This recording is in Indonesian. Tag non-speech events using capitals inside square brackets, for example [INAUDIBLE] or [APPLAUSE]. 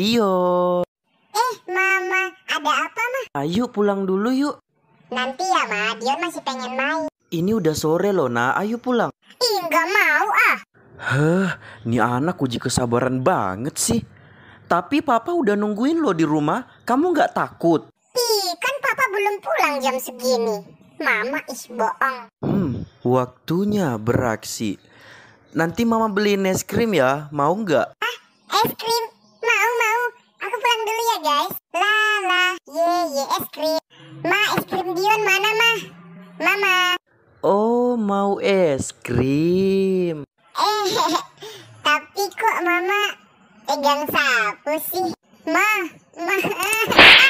Dio. Eh, Mama, ada apa, Ma? Ayo nah, pulang dulu yuk. Nanti ya, Ma. Dion masih pengen main. Ini udah sore loh, Nak. Ayo pulang. Ih, nggak mau ah. Hah, ini anak uji kesabaran banget sih. Tapi papa udah nungguin lo di rumah. Kamu nggak takut? Ih, kan papa belum pulang jam segini. Mama ih bohong. Hmm, waktunya beraksi. Nanti mama beliin es krim ya, mau nggak? Ah, es krim es krim. Ma, es krim Dion mana, Ma? Mama. Oh, mau es krim. Eh, [LAUGHS] tapi kok Mama pegang sapu sih? Ma, ma. [LAUGHS]